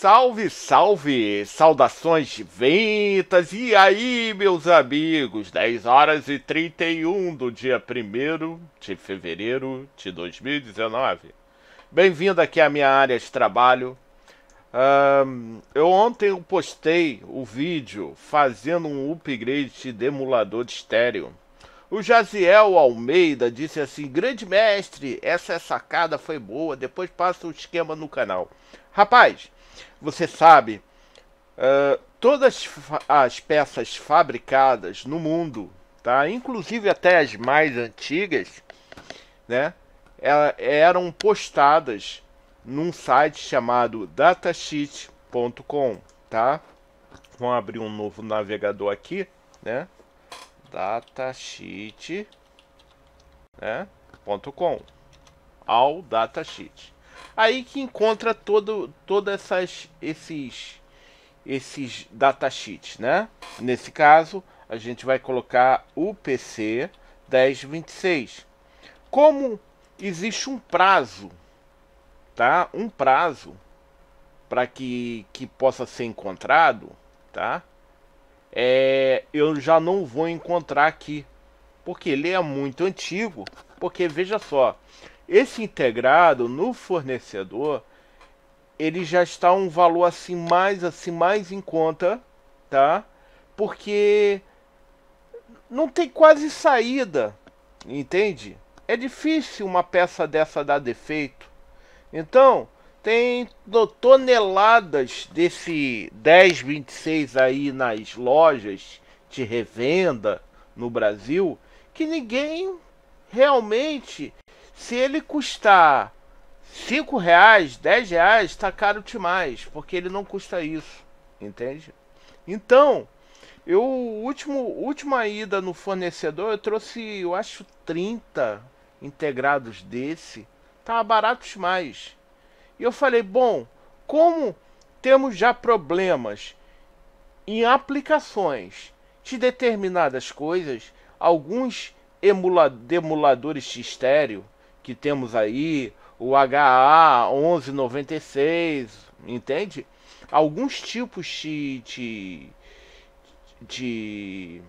Salve, salve! Saudações ventas! E aí, meus amigos? 10 horas e 31 do dia 1 de fevereiro de 2019. Bem-vindo aqui à minha área de trabalho. Um, eu ontem postei o vídeo fazendo um upgrade de emulador de estéreo. O Jaziel Almeida disse assim: Grande mestre, essa sacada foi boa, depois passa o esquema no canal. Rapaz, você sabe, uh, todas as peças fabricadas no mundo, tá? Inclusive até as mais antigas, né? É, eram postadas num site chamado datasheet.com, tá? Vamos abrir um novo navegador aqui, né? datasheet.com, né? ao datasheet. Aí que encontra todo todas essas esses esses datasheets, né? Nesse caso, a gente vai colocar o PC 1026. Como existe um prazo, tá? Um prazo para que que possa ser encontrado, tá? É, eu já não vou encontrar aqui, porque ele é muito antigo. Porque veja só, esse integrado no fornecedor, ele já está um valor assim mais assim mais em conta, tá? Porque não tem quase saída, entende? É difícil uma peça dessa dar defeito. Então, tem toneladas desse 1026 aí nas lojas de revenda no Brasil que ninguém realmente se ele custar 5 reais, 10 reais, tá caro demais, porque ele não custa isso, entende? Então, eu último última ida no fornecedor, eu trouxe, eu acho 30 integrados desse, está barato demais. E eu falei, bom, como temos já problemas em aplicações de determinadas coisas, alguns emula emuladores de estéreo que temos aí, o HA1196, entende? Alguns tipos de, de, de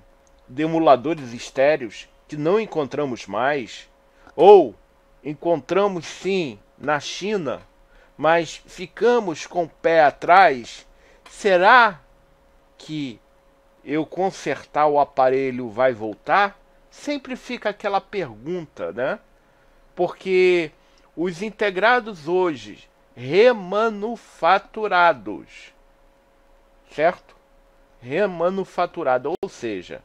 demuladores estéreos que não encontramos mais, ou encontramos sim na China, mas ficamos com o pé atrás, será que eu consertar o aparelho vai voltar? Sempre fica aquela pergunta, né? porque os integrados hoje remanufaturados, certo? Remanufaturado, ou seja,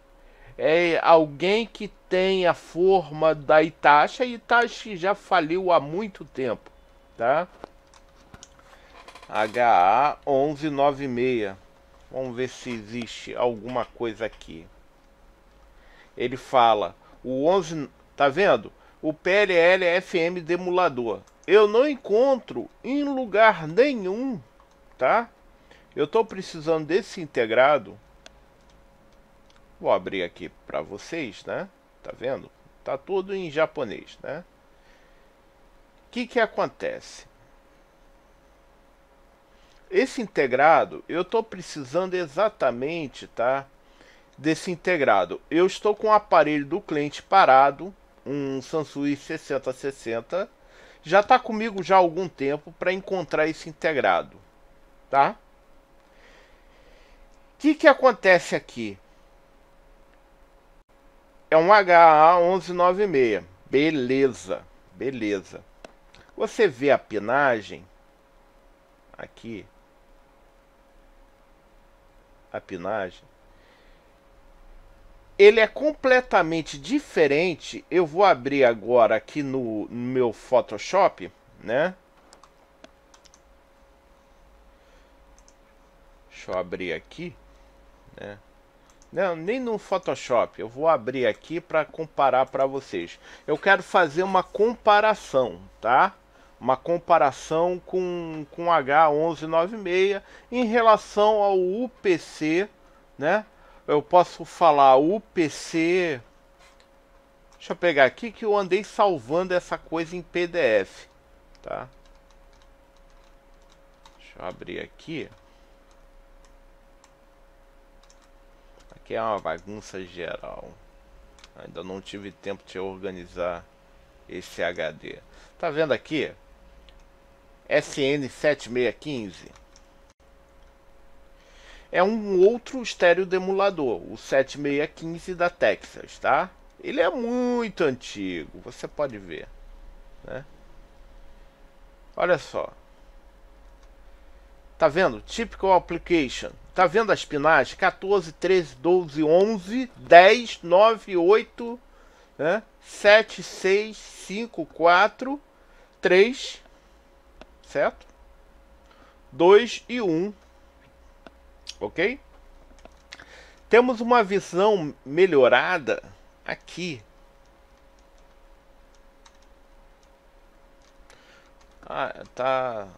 é alguém que tem a forma da Itacha e Itachi já faliu há muito tempo, tá? HA 1196. Vamos ver se existe alguma coisa aqui. Ele fala, o 11, tá vendo? o PLL-FM demulador. Eu não encontro em lugar nenhum, tá? Eu estou precisando desse integrado. Vou abrir aqui para vocês, né? Tá vendo? Tá tudo em japonês, né? O que que acontece? Esse integrado, eu estou precisando exatamente, tá? Desse integrado. Eu estou com o aparelho do cliente parado, um Sansui 6060, já está comigo já há algum tempo para encontrar esse integrado, tá? O que, que acontece aqui? É um HA1196, beleza, beleza. Você vê a pinagem aqui, a pinagem, ele é completamente diferente. Eu vou abrir agora aqui no, no meu Photoshop, né? Deixa eu abrir aqui, né? Não, nem no Photoshop. Eu vou abrir aqui para comparar para vocês. Eu quero fazer uma comparação, tá? Uma comparação com, com H1196 em relação ao UPC, né? eu posso falar o PC. Deixa eu pegar aqui que eu andei salvando essa coisa em PDF, tá? Deixa eu abrir aqui. Aqui é uma bagunça geral. Ainda não tive tempo de organizar esse HD. Tá vendo aqui? SN7615 é um outro estéreo demulador, o 7615 da Texas, tá? Ele é muito antigo, você pode ver, né? Olha só. Tá vendo? Typical application. Tá vendo as pinagens? 14, 13, 12, 11, 10, 9, 8, né? 7, 6, 5, 4, 3, certo? 2 e 1 ok? Temos uma visão melhorada aqui. Ah, tá...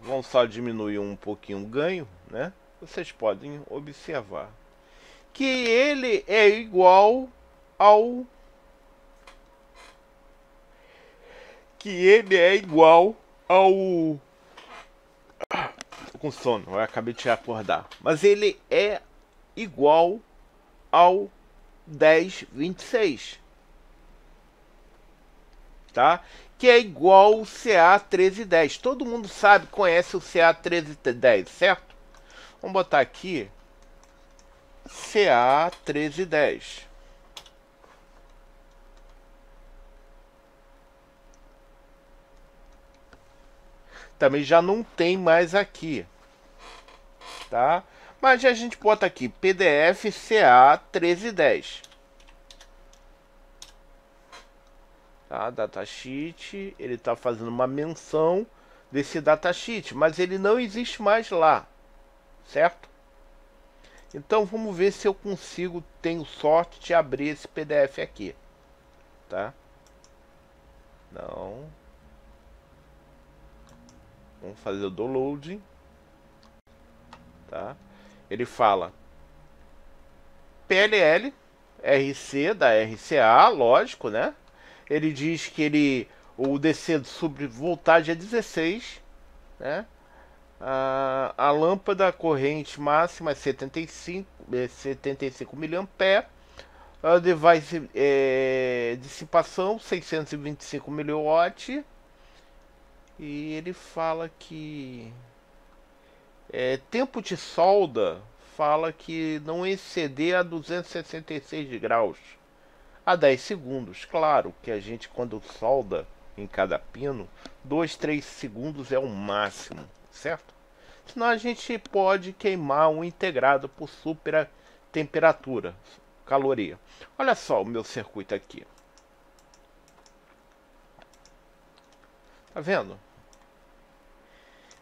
Vamos só diminuir um pouquinho o ganho, né? Vocês podem observar que ele é igual ao que ele é igual ao Tô com sono, eu acabei de acordar. Mas ele é igual ao 1026. Tá? Que é igual ao CA 1310. Todo mundo sabe, conhece o CA 1310, certo? Vamos botar aqui CA 1310. também já não tem mais aqui, tá? Mas a gente bota aqui PDF CA 1310. Tá, datasheet, ele está fazendo uma menção desse datasheet, mas ele não existe mais lá, certo? Então vamos ver se eu consigo, tenho sorte de abrir esse PDF aqui, tá? Não. Vamos fazer o download. Tá? Ele fala PLL, RC da RCA, lógico, né? Ele diz que ele o DC sobre voltagem é 16, né? A, a lâmpada corrente máxima é 75, é 75 mA. A device é, dissipação 625 mW. E ele fala que é, tempo de solda fala que não exceder a 266 graus a 10 segundos. Claro que a gente quando solda em cada pino, 2, 3 segundos é o máximo, certo? Senão a gente pode queimar um integrado por super temperatura, caloria. Olha só o meu circuito aqui. Tá vendo?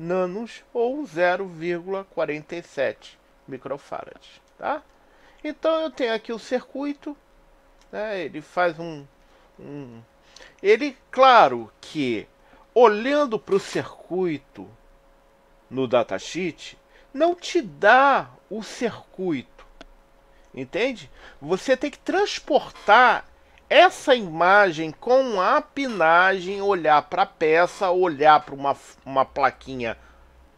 nanos ou 0,47 microfarads. Tá? Então eu tenho aqui o circuito, né? ele faz um, um. Ele, claro que olhando para o circuito no datasheet, não te dá o circuito. Entende? Você tem que transportar essa imagem com a pinagem, olhar para a peça, olhar para uma, uma plaquinha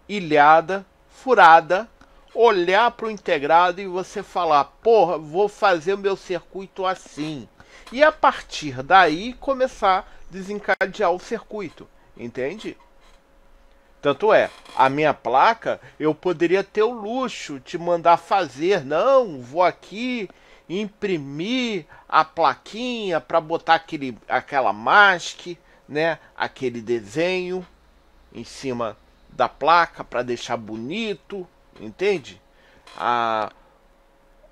ilhada, furada, olhar para o integrado e você falar, porra, vou fazer o meu circuito assim. E a partir daí começar a desencadear o circuito, entende? Tanto é, a minha placa eu poderia ter o luxo de mandar fazer, não, vou aqui imprimir a plaquinha para botar aquele, aquela máscara, né? Aquele desenho em cima da placa para deixar bonito, entende? A,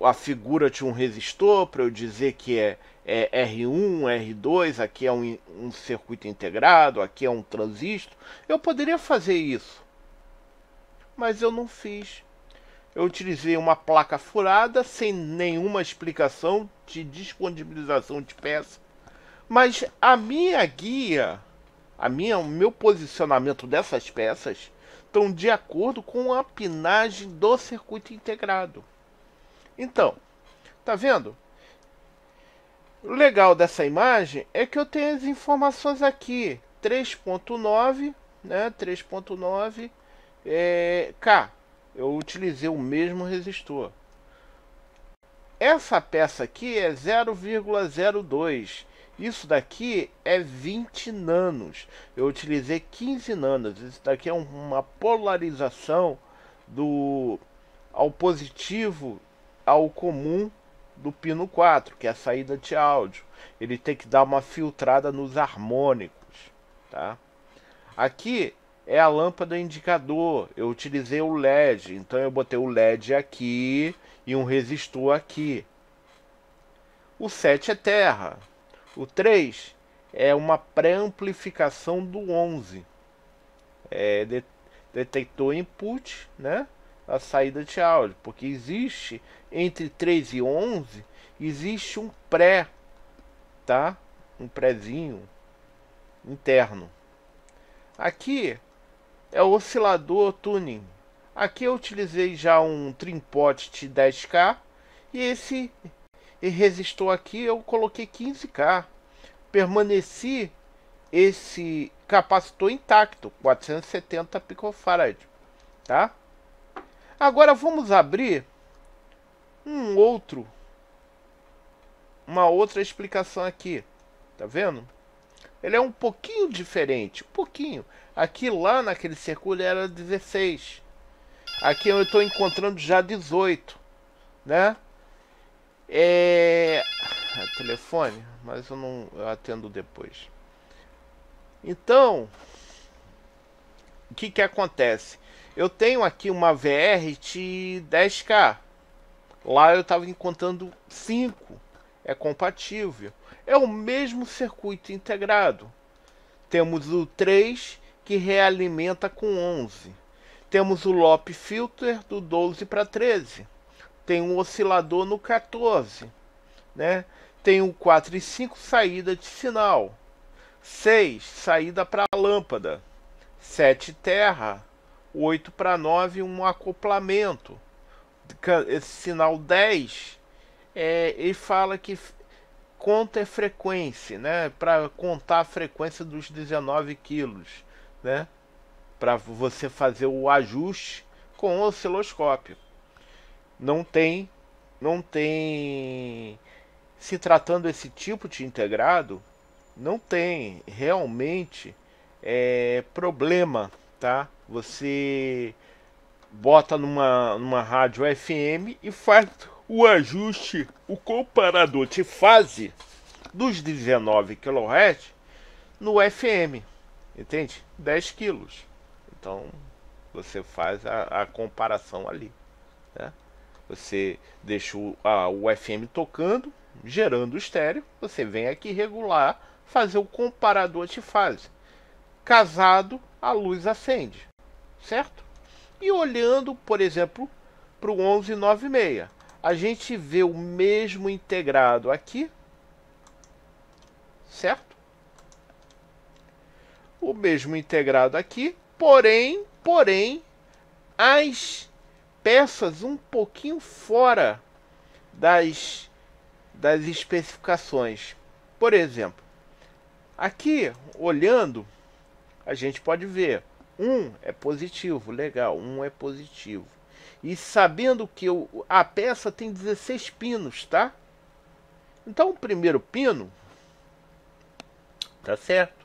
a figura de um resistor para eu dizer que é, é, R1, R2, aqui é um, um circuito integrado, aqui é um transistor. Eu poderia fazer isso, mas eu não fiz eu utilizei uma placa furada sem nenhuma explicação de disponibilização de peça. Mas a minha guia, a minha, o meu posicionamento dessas peças estão de acordo com a pinagem do circuito integrado. Então, tá vendo? O legal dessa imagem é que eu tenho as informações aqui, 3.9, né, 3.9 é, K eu utilizei o mesmo resistor. Essa peça aqui é 0,02. Isso daqui é 20 nanos. Eu utilizei 15 nanos. Isso daqui é uma polarização do ao positivo ao comum do pino 4, que é a saída de áudio. Ele tem que dar uma filtrada nos harmônicos, tá? Aqui é a lâmpada indicador. Eu utilizei o LED, então eu botei o LED aqui e um resistor aqui. O 7 é terra. O 3 é uma pré-amplificação do 11. É, de, detector input, né? A saída de áudio, porque existe entre 3 e 11 existe um pré, tá? Um prézinho interno. Aqui é o oscilador tuning. Aqui eu utilizei já um Trimpot 10K e esse resistor aqui eu coloquei 15K. Permaneci esse capacitor intacto, 470 picofarad, tá? Agora vamos abrir um outro uma outra explicação aqui, tá vendo? Ele é um pouquinho diferente, um pouquinho. Aqui lá naquele circuito era 16. Aqui eu estou encontrando já 18, né? É... é telefone, mas eu não eu atendo depois. Então, o que que acontece? Eu tenho aqui uma VR de 10K. Lá eu estava encontrando 5. É compatível. É o mesmo circuito integrado. Temos o 3 que realimenta com 11. Temos o LOP filter do 12 para 13. Tem um oscilador no 14, né? Tem o 4 e 5 saída de sinal. 6 saída para a lâmpada. 7 terra. 8 para 9 um acoplamento. Esse sinal 10 é, ele fala que conta é frequência, né? Para contar a frequência dos 19 quilos né? Para você fazer o ajuste com o osciloscópio. Não tem, não tem. Se tratando esse tipo de integrado, não tem realmente é, problema, tá? Você bota numa, numa rádio FM e faz o ajuste, o comparador de fase dos 19 kHz no FM. Entende? 10 quilos. Então você faz a, a comparação ali. Né? Você deixa o, a, o FM tocando, gerando o estéreo. Você vem aqui regular, fazer o comparador de fase. Casado, a luz acende, certo? E olhando, por exemplo, para o 1196, a gente vê o mesmo integrado aqui, certo? o mesmo integrado aqui, porém, porém, as peças um pouquinho fora das, das especificações. Por exemplo, aqui olhando, a gente pode ver um é positivo, legal, um é positivo. E sabendo que eu, a peça tem 16 pinos, tá? Então o primeiro pino, tá certo?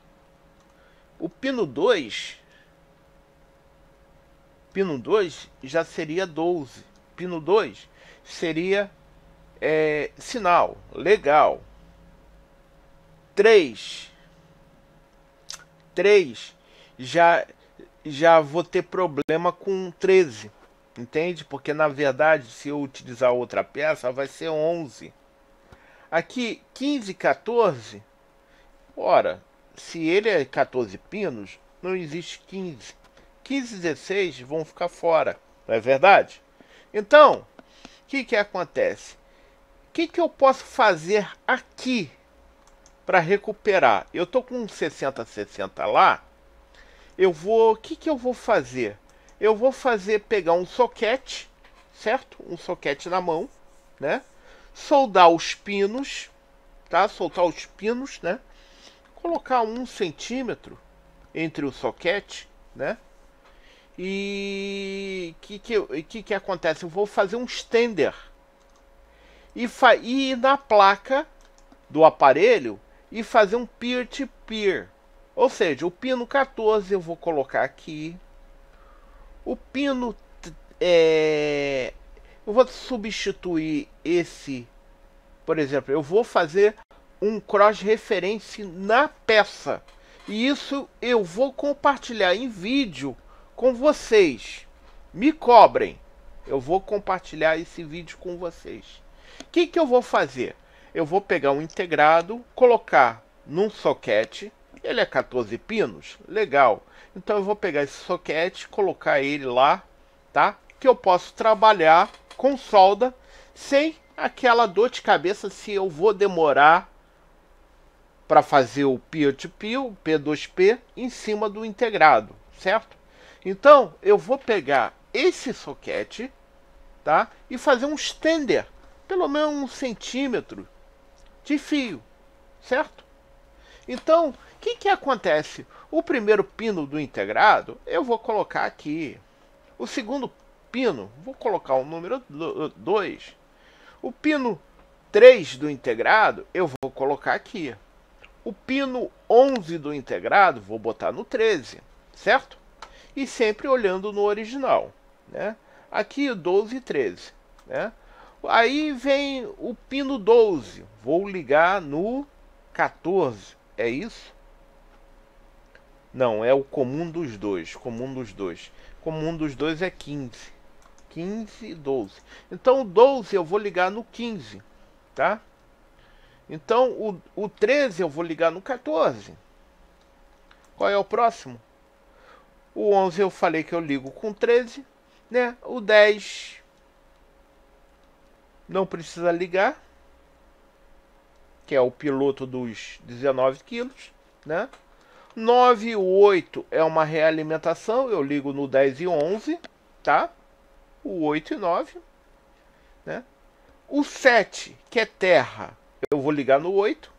O pino 2, pino 2 já seria 12. Pino 2 seria é, sinal, legal. 3, 3 já já vou ter problema com 13. Entende? Porque na verdade, se eu utilizar outra peça, vai ser 11. Aqui 15, 14. Ora, se ele é 14 pinos, não existe 15. 15 e 16 vão ficar fora, não é verdade? Então, o que, que acontece? O que, que eu posso fazer aqui para recuperar? Eu estou com 60, 60 lá. Eu vou. O que, que eu vou fazer? Eu vou fazer pegar um soquete, certo? Um soquete na mão, né? Soldar os pinos, tá? Soltar os pinos, né? colocar um centímetro entre o soquete, né? E o que que, que, que, acontece? Eu vou fazer um extender. E, fa e na placa do aparelho e fazer um peer-to-peer. -peer. Ou seja, o pino 14 eu vou colocar aqui. O pino... É... Eu vou substituir esse... Por exemplo, eu vou fazer um cross-reference na peça. E isso eu vou compartilhar em vídeo com vocês. Me cobrem. Eu vou compartilhar esse vídeo com vocês. O que, que eu vou fazer? Eu vou pegar um integrado, colocar num soquete. Ele é 14 pinos? Legal. Então eu vou pegar esse soquete, colocar ele lá, tá? Que eu posso trabalhar com solda sem aquela dor de cabeça se eu vou demorar para fazer o peer-to-peer, -peer, o P2P, em cima do integrado, certo? Então, eu vou pegar esse soquete tá? e fazer um extender, pelo menos um centímetro de fio, certo? Então, o que, que acontece? O primeiro pino do integrado, eu vou colocar aqui. O segundo pino, vou colocar o número 2. O pino 3 do integrado, eu vou colocar aqui o pino 11 do integrado, vou botar no 13, certo? E sempre olhando no original, né? Aqui 12 e 13, né? Aí vem o pino 12, vou ligar no 14, é isso? Não, é o comum dos dois, comum dos dois. Comum dos dois é 15. 15 e 12. Então o 12 eu vou ligar no 15, tá? Então o, o 13 eu vou ligar no 14. Qual é o próximo? O 11 eu falei que eu ligo com 13, né? O 10 não precisa ligar, que é o piloto dos 19 quilos, né? 9 e 8 é uma realimentação, eu ligo no 10 e 11, tá? O 8 e 9, né? O 7, que é terra, eu vou ligar no 8,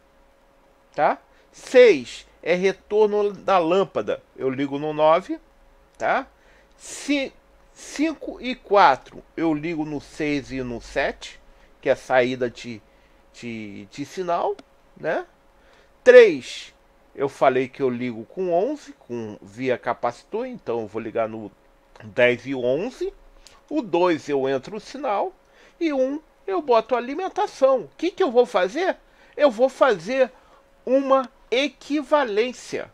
tá? 6 é retorno da lâmpada, eu ligo no 9, tá? 5, 5 e 4 eu ligo no 6 e no 7, que é a saída de, de, de sinal, né? 3 eu falei que eu ligo com 11, com via capacitor, então eu vou ligar no 10 e 11. O 2 eu entro o sinal e 1 eu boto alimentação. O que, que eu vou fazer? Eu vou fazer uma equivalência.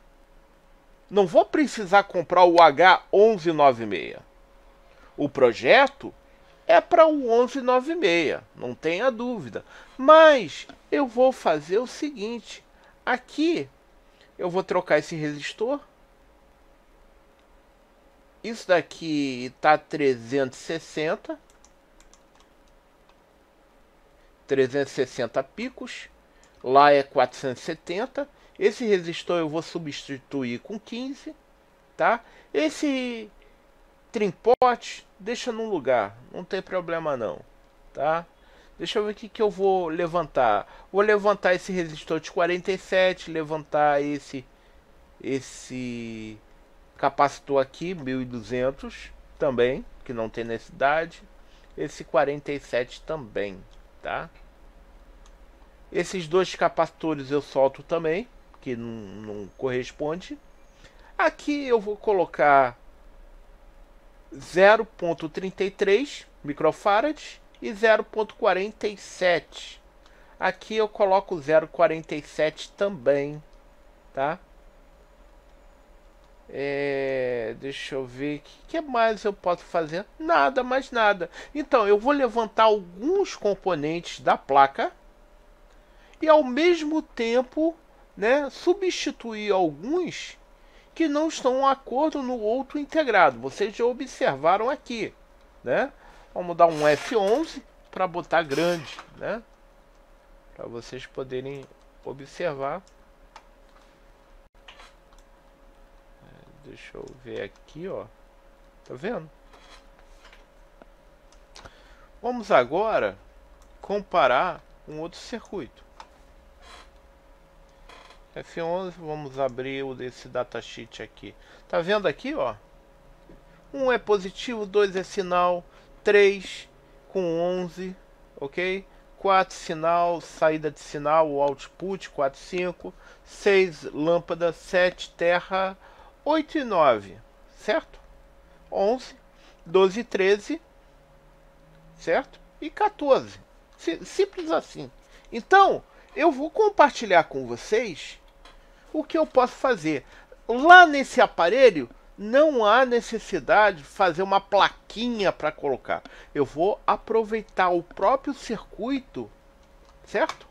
Não vou precisar comprar o H1196. O projeto é para o 1196, não tenha dúvida. Mas eu vou fazer o seguinte: aqui eu vou trocar esse resistor. Isso daqui tá 360 360 picos, lá é 470. Esse resistor eu vou substituir com 15, tá? Esse trimpote deixa num lugar, não tem problema não, tá? Deixa eu ver o que, que eu vou levantar. Vou levantar esse resistor de 47, levantar esse esse capacitor aqui 1200 também, que não tem necessidade. Esse 47 também tá? Esses dois capacitores eu solto também, que não, não corresponde. Aqui eu vou colocar 0.33 microfarads e 0.47. Aqui eu coloco 0.47 também, tá? É, deixa eu ver o que, mais eu posso fazer. Nada, mais nada. Então, eu vou levantar alguns componentes da placa e ao mesmo tempo né, substituir alguns que não estão em acordo no outro integrado. Vocês já observaram aqui, né? Vamos dar um F11 para botar grande, né? Para vocês poderem observar Deixa eu ver aqui, ó. Tá vendo? Vamos agora comparar um outro circuito. F11, vamos abrir o desse datasheet aqui. Tá vendo aqui, ó? 1 um é positivo, 2 é sinal, 3 com 11, ok? 4 sinal, saída de sinal, output, 4, 5, 6 lâmpada, 7 terra, 8 e 9, certo? 11, 12 e 13, certo? E 14. Simples assim. Então, eu vou compartilhar com vocês o que eu posso fazer. Lá nesse aparelho, não há necessidade de fazer uma plaquinha para colocar. Eu vou aproveitar o próprio circuito, certo?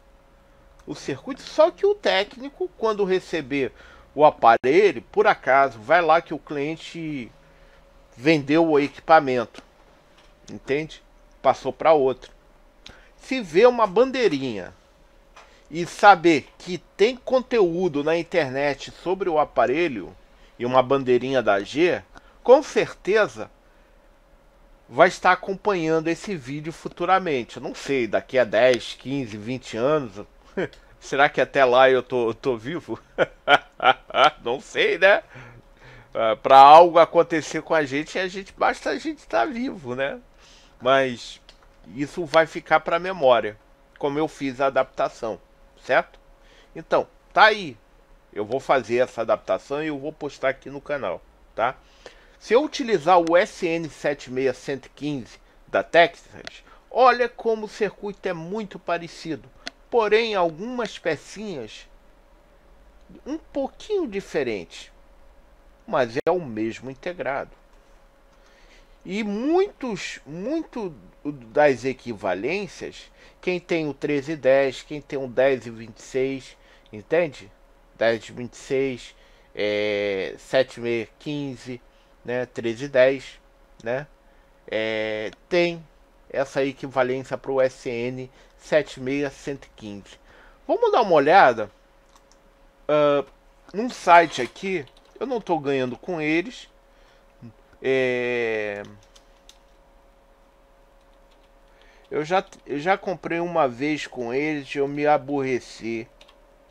O circuito, só que o técnico, quando receber o aparelho, por acaso, vai lá que o cliente vendeu o equipamento, entende? Passou para outro. Se vê uma bandeirinha e saber que tem conteúdo na internet sobre o aparelho e uma bandeirinha da G, com certeza vai estar acompanhando esse vídeo futuramente. Eu não sei, daqui a 10, 15, 20 anos. Será que até lá eu tô, tô vivo? Não sei, né? Ah, para algo acontecer com a gente, a gente basta a gente estar tá vivo, né? Mas isso vai ficar para memória, como eu fiz a adaptação, certo? Então, tá aí. Eu vou fazer essa adaptação e eu vou postar aqui no canal, tá? Se eu utilizar o SN76115 da Texas, olha como o circuito é muito parecido porém algumas pecinhas um pouquinho diferentes, mas é o mesmo integrado. E muitos, muito das equivalências, quem tem o 1310, quem tem o 1026, entende? 1026, é, 7615, né? 1310, né? É, tem essa equivalência para o SN 76115. Vamos dar uma olhada uh, num site aqui. Eu não estou ganhando com eles. É... Eu já, eu já comprei uma vez com eles, eu me aborreci,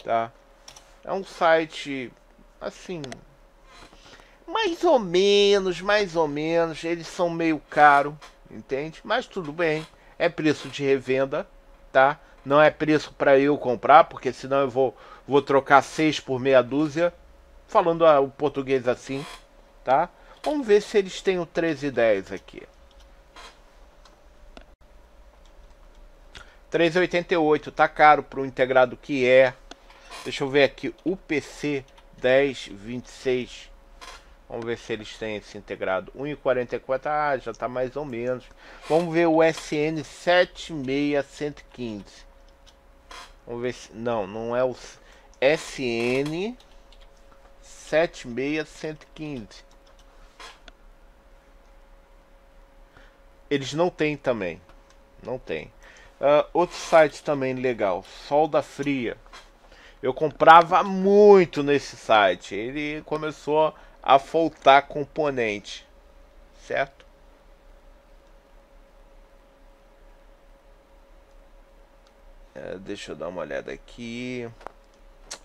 tá? É um site, assim, mais ou menos, mais ou menos. Eles são meio caro, entende? Mas tudo bem, é preço de revenda, tá? Não é preço para eu comprar, porque senão eu vou, vou trocar seis por meia dúzia, falando o português assim, tá? Vamos ver se eles têm o 1310 aqui. 3,88 tá caro para o integrado que é. Deixa eu ver aqui, UPC 1026 Vamos ver se eles têm esse integrado. 1,44. Ah, já está mais ou menos. Vamos ver o SN 76115. Vamos ver se. Não, não é o SN 76115. Eles não têm também. Não tem. Uh, outro site também legal. solda Fria. Eu comprava muito nesse site. Ele começou a faltar componente, certo? É, deixa eu dar uma olhada aqui.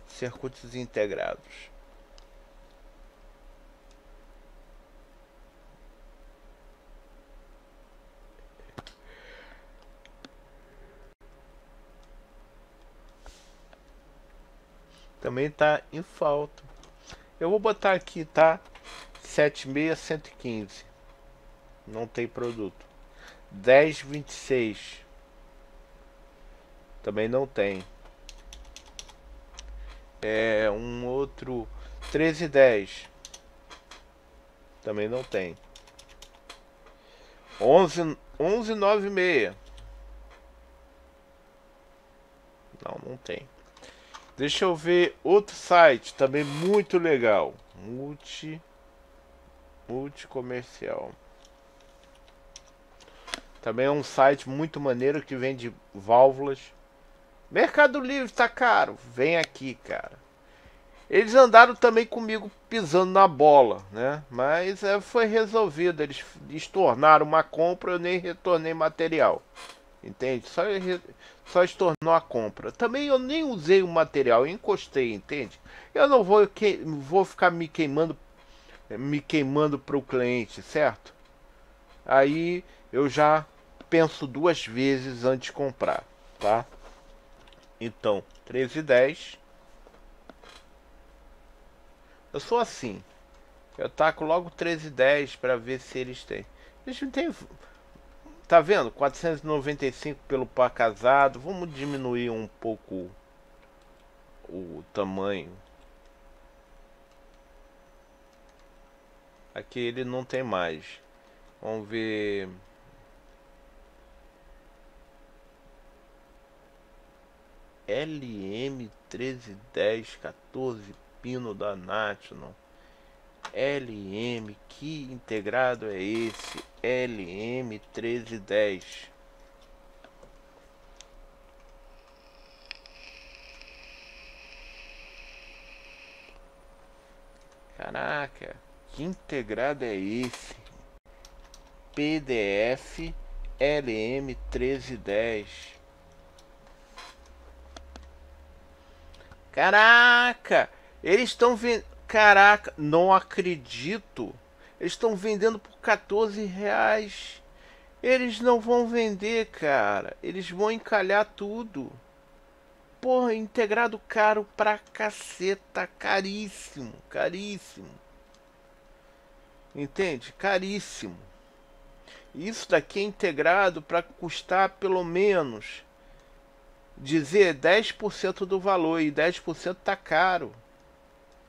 Circuitos integrados. Também está em falta. Eu vou botar aqui, tá? 76115. Não tem produto. 1026. Também não tem. É um outro 1310. Também não tem. 11 1196. Não, não tem. Deixa eu ver outro site também muito legal. Multi multicomercial. Também é um site muito maneiro que vende válvulas. Mercado Livre tá caro, vem aqui, cara. Eles andaram também comigo pisando na bola, né? Mas é, foi resolvido. Eles estornaram uma compra, eu nem retornei material entende? Só, só estornou a compra. Também eu nem usei o material, eu encostei, entende? Eu não vou, que, vou ficar me queimando me queimando para o cliente, certo? Aí eu já penso duas vezes antes de comprar, tá? Então, 10. Eu sou assim. Eu taco logo 10 para ver se eles têm. Eles não têm Tá vendo? 495 pelo par casado. Vamos diminuir um pouco o tamanho. Aqui ele não tem mais. Vamos ver... LM1310 14 pino da National. LM, que integrado é esse? LM1310. Caraca, que integrado é esse? PDF LM1310. Caraca, eles estão vendo. Caraca, não acredito. Eles estão vendendo por 14 reais. Eles não vão vender, cara. Eles vão encalhar tudo. Porra, integrado caro pra caceta. Caríssimo, caríssimo. Entende? Caríssimo. Isso daqui é integrado para custar pelo menos dizer 10% do valor e 10% tá caro.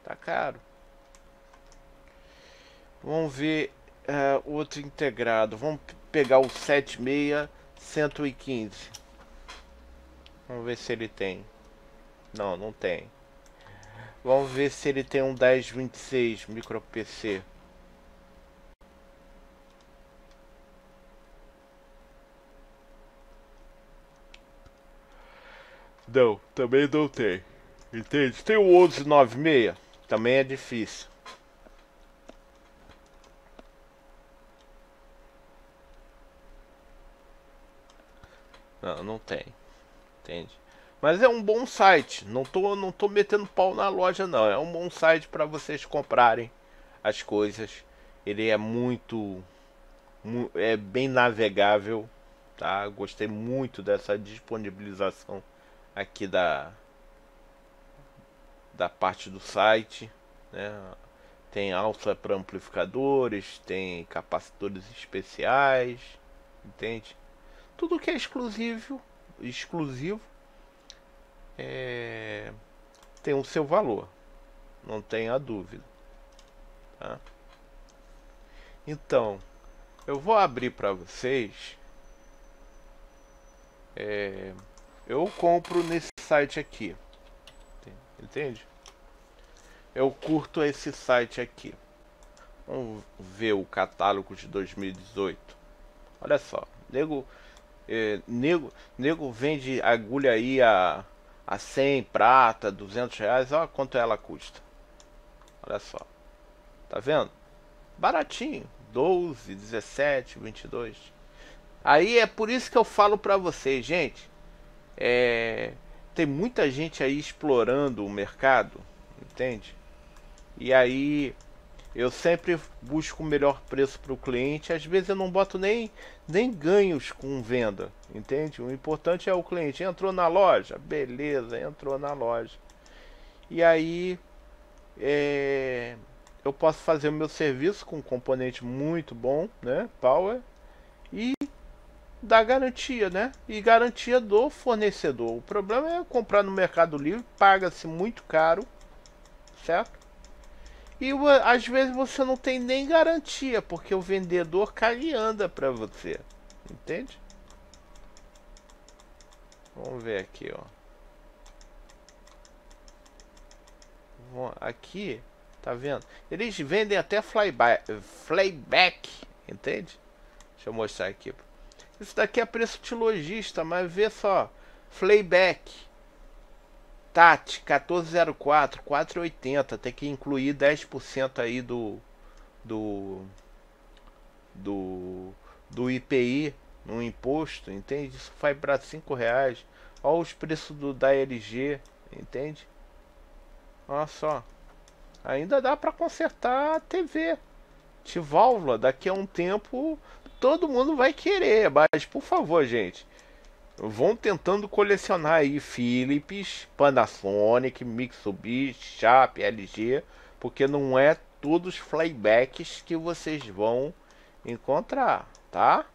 Tá caro. Vamos ver uh, outro integrado. Vamos pegar o 76115. Vamos ver se ele tem. Não, não tem. Vamos ver se ele tem um 1026 micro PC. Não, também não tem. Entende? Tem o 1196. Também é difícil. Não, não tem. Entende? Mas é um bom site. Não tô, não tô metendo pau na loja, não. É um bom site para vocês comprarem as coisas. Ele é muito, É bem navegável. Tá? Gostei muito dessa disponibilização aqui da, da parte do site, né? tem alça para amplificadores, tem capacitores especiais, entende? Tudo que é exclusivo, exclusivo é, tem o seu valor, não tenha dúvida. Tá? Então, eu vou abrir para vocês. É, eu compro nesse site aqui. Entende? Eu curto esse site aqui. Vamos ver o catálogo de 2018. Olha só, nego, eh, nego, nego vende agulha aí a, a 100 prata, 200 reais. Olha quanto ela custa. Olha só, tá vendo? Baratinho, 12, 17, 22. Aí é por isso que eu falo pra vocês, gente. É tem muita gente aí explorando o mercado, entende? E aí eu sempre busco o melhor preço para o cliente. Às vezes eu não boto nem, nem ganhos com venda, entende? O importante é o cliente entrou na loja, beleza, entrou na loja. E aí é, eu posso fazer o meu serviço com um componente muito bom, né? Power e da garantia, né? E garantia do fornecedor. O problema é comprar no Mercado Livre, paga-se muito caro, certo? E às vezes você não tem nem garantia, porque o vendedor cai e anda para você, entende? Vamos ver aqui, ó. Aqui, tá vendo? Eles vendem até flyback, flyback entende? Deixa eu mostrar aqui isso daqui é preço de lojista, mas vê só. Playback. TAT 1404, 480. Tem que incluir 10% aí do. Do. Do. Do IPI no imposto, entende? Isso vai para 5 reais. Olha os preços do, da LG, entende? Olha só. Ainda dá para consertar a TV. De válvula, daqui a um tempo todo mundo vai querer, mas por favor, gente, vão tentando colecionar aí Philips, Panasonic, Mitsubishi, Sharp, LG, porque não é todos flybacks que vocês vão encontrar, tá?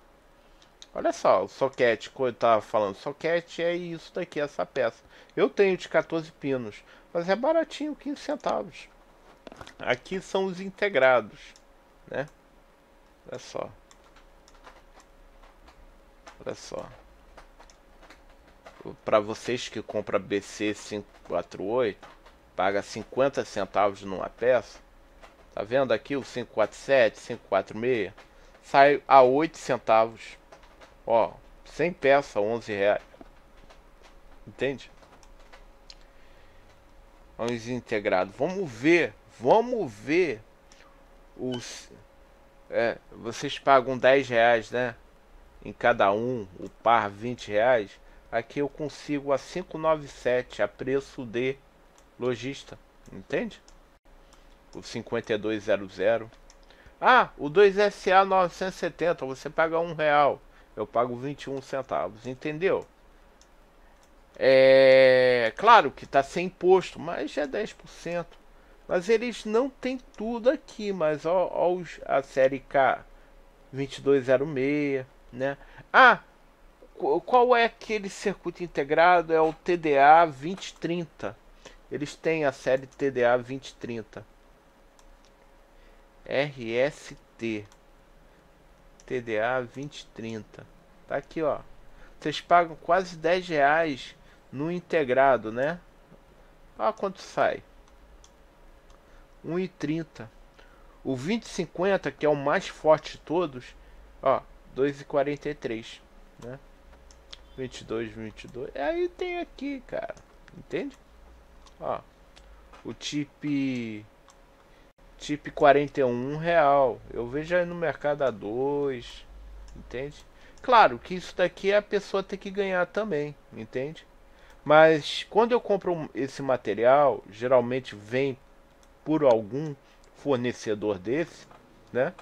Olha só, o soquete, como eu tava falando, soquete é isso daqui, essa peça. Eu tenho de 14 pinos, mas é baratinho, 15 centavos. Aqui são os integrados, né? Olha só. Olha só. Para vocês que compram BC548, paga 50 centavos numa peça. Tá vendo aqui o 547, 546? Sai a 8 centavos. Ó, sem peça, 11 reais. Entende? Vamos integrado. Vamos ver, vamos ver os... É, vocês pagam 10 reais, né? em cada um, o par 20 reais, aqui eu consigo a 597 a preço de lojista, entende? O 5200. Ah, o 2SA 970, você paga um real, eu pago 21 centavos, entendeu? É claro que está sem imposto, mas é 10%. Mas eles não têm tudo aqui, mas ó, ó a série K 2206, né? Ah, qual é aquele circuito integrado? É o TDA 2030. Eles têm a série TDA 2030. RST TDA 2030. Tá aqui, ó. Vocês pagam quase 10 reais no integrado, né? Olha quanto sai. 1,30. O 2050, que é o mais forte de todos, ó, 2,43, né? 22, 22. É, aí tem aqui, cara. Entende? Ó. O TIP... TIP 41 real. Eu vejo aí no mercado a 2. Entende? Claro que isso daqui a pessoa tem que ganhar também. Entende? Mas quando eu compro esse material, geralmente vem por algum fornecedor desse, né?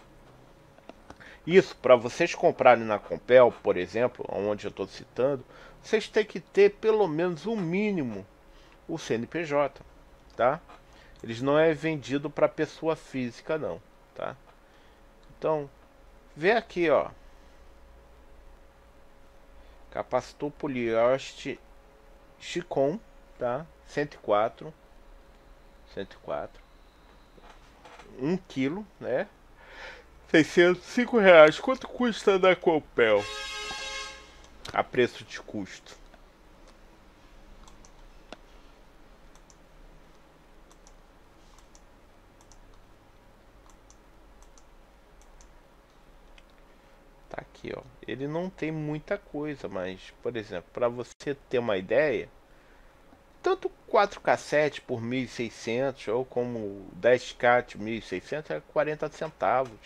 Isso, para vocês comprarem na Compel, por exemplo, onde eu estou citando, vocês têm que ter pelo menos o um mínimo o CNPJ, tá? Eles não é vendido para pessoa física não, tá? Então, vê aqui, ó. Capacitor polioste Chicom, tá? 104 104 1 um quilo, né? 605 reais. Quanto custa da Copel? A preço de custo. Tá aqui, ó. Ele não tem muita coisa, mas, por exemplo, para você ter uma ideia, tanto 4K7 por 1.600 ou como 10K de 1.600 é 40 centavos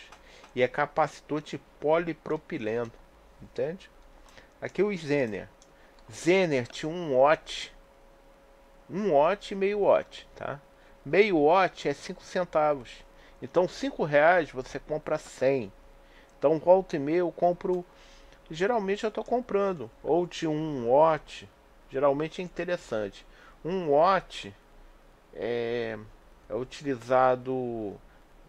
e é capacitor de polipropileno, entende? Aqui o Zener. Zener tinha um watt, um watt e meio watt, tá? Meio watt é 5 centavos. Então, 5 reais você compra 100. Então, volta e meio eu compro. Geralmente eu estou comprando ou de um watt. Geralmente é interessante. Um watt é, é utilizado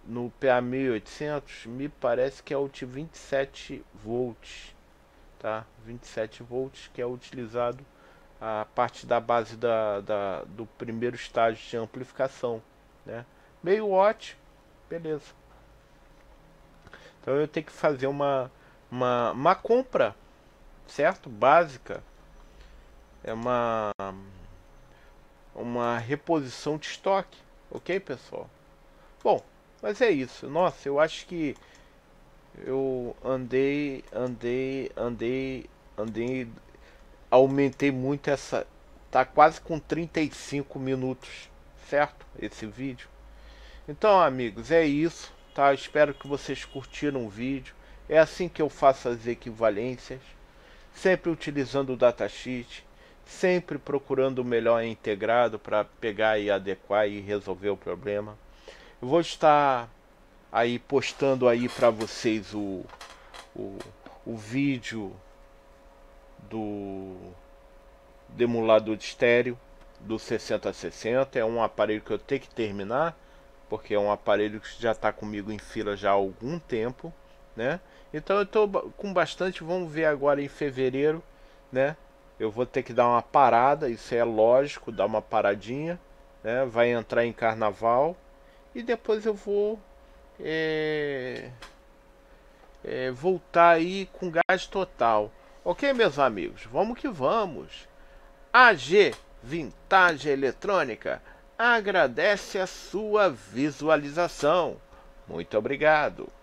no PA1800 me parece que é o de 27 volts tá 27 volts que é utilizado a parte da base da, da do primeiro estágio de amplificação né meio watt beleza então eu tenho que fazer uma uma, uma compra certo básica é uma uma reposição de estoque ok pessoal bom mas é isso. Nossa, eu acho que eu andei, andei, andei, andei, aumentei muito essa. Tá quase com 35 minutos, certo? Esse vídeo. Então, amigos, é isso, tá? Espero que vocês curtiram o vídeo. É assim que eu faço as equivalências, sempre utilizando o datasheet, sempre procurando o melhor integrado para pegar e adequar e resolver o problema. Eu vou estar aí postando aí para vocês o, o, o vídeo do demulador de estéreo do 6060. É um aparelho que eu tenho que terminar, porque é um aparelho que já está comigo em fila já há algum tempo, né? Então eu estou com bastante, vamos ver agora em fevereiro, né? Eu vou ter que dar uma parada, isso é lógico, dar uma paradinha, né? Vai entrar em carnaval, e depois eu vou é, é, voltar aí com gás total. Ok, meus amigos? Vamos que vamos. AG Vintage Eletrônica agradece a sua visualização. Muito obrigado.